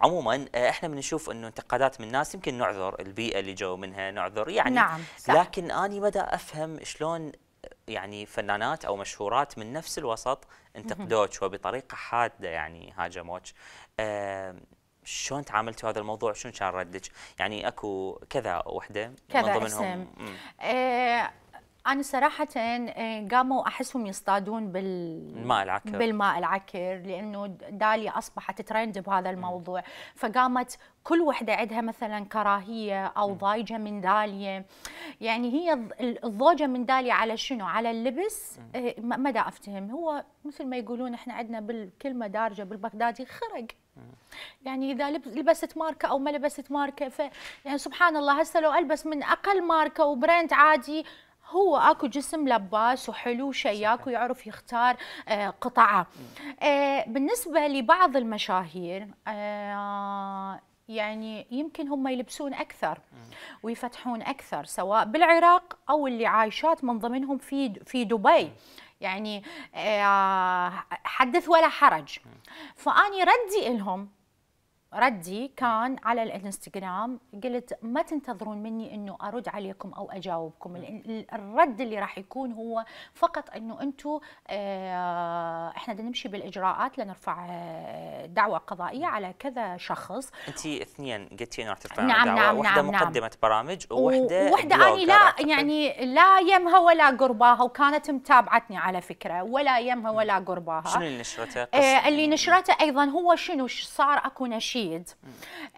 عموما آه، احنا بنشوف انه انتقادات من الناس يمكن نعذر البيئه اللي جو منها نعذر يعني نعم صح. لكن اني بدا افهم شلون آه، يعني فنانات او مشهورات من نفس الوسط انتقدوك وبطريقه حاده يعني هاجموك شلون تعاملتوا هذا الموضوع شلون كان ردك يعني اكو كذا وحده كذا من ضمنهم اسم. انا صراحه آه، قاموا احسهم يصطادون بالماء العكر بالماء العكر لانه داليا اصبحت ترند بهذا الموضوع فقامت كل وحده عندها مثلا كراهيه او ضايجه من داليا يعني هي الضوجه من داليا على شنو على اللبس آه، ما دا افتهم هو مثل ما يقولون احنا عندنا بالكلمه دارجه بالبغدادي خرق يعني اذا لبست ماركه او ما لبست ماركه ف يعني سبحان الله هسه لو البس من اقل ماركه وبراند عادي هو اكو جسم لباس وحلو شياك ويعرف يختار آه، قطعه آه، بالنسبه لبعض المشاهير آه، يعني يمكن هم يلبسون اكثر ويفتحون اكثر سواء بالعراق او اللي عايشات من ضمنهم في في دبي يعني حدث ولا حرج فاني ردي لهم ردي كان على الانستغرام قلت ما تنتظرون مني انه ارد عليكم او اجاوبكم الرد اللي راح يكون هو فقط انه انتم اه احنا بدنا نمشي بالاجراءات لنرفع آه، دعوه قضائيه على كذا شخص انت اثنين قلتي راح ترفعين نعم دعوه نعم واحده نعم،, نعم مقدمه نعم برامج وواحده وحده اني لا يعني لا يمها يعني ولا قرباها وكانت متابعتني على فكره ولا يمها ولا قرباها شنو اللي نشرته؟ اه اللي نشرته ايضا هو شنو صار اكو نشيد النشيد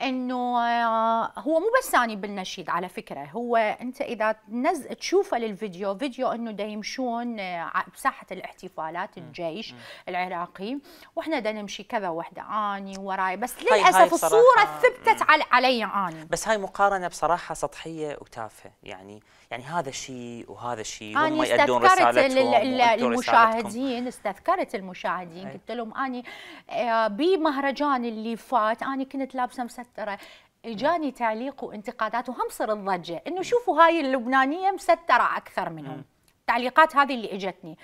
انه آه، هو مو بس ثاني بالنشيد على فكره هو انت اذا نز... تشوفه للفيديو فيديو انه دا يمشون آه، بساحه الاحتفالات الجيش العراقي واحنا دا نمشي كذا وحده اني وراي بس للاسف الصوره ثبتت على علي اني بس هاي مقارنه بصراحه سطحيه وتافهه يعني يعني هذا شيء وهذا شيء هم يؤدون رسالتهم للمشاهدين استذكرت المشاهدين قلت لهم اني آه، بمهرجان اللي فات اني كنت لابسه مستره اجاني تعليق وانتقادات وهم وهمصر الضجه انه شوفوا هاي اللبنانيه مستره اكثر منهم التعليقات هذه اللي اجتني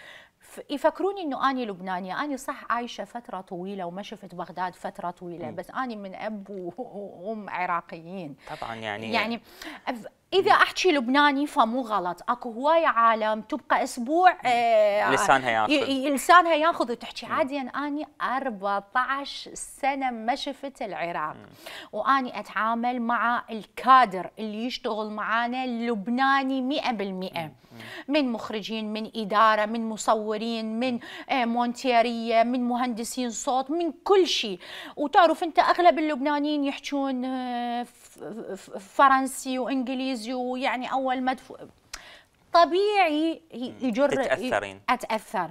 يفكروني انه اني لبنانيه، اني صح عايشه فتره طويله وما شفت بغداد فتره طويله، بس اني من اب وام عراقيين. طبعا يعني يعني اذا احكي لبناني فمو غلط اكو هواي عالم تبقى اسبوع آه لسانها ياخذ لسانها ياخذ وتحكي عادي اني 14 سنه ما شفت العراق واني اتعامل مع الكادر اللي يشتغل معانا لبناني 100% من مخرجين من اداره من مصورين من آه مونتيريه من مهندسين صوت من كل شيء وتعرف انت اغلب اللبنانيين يحكون آه، فرنسي وانجليزي فيزيو يعني اول ما طبيعي يجر تتاثرين اتاثر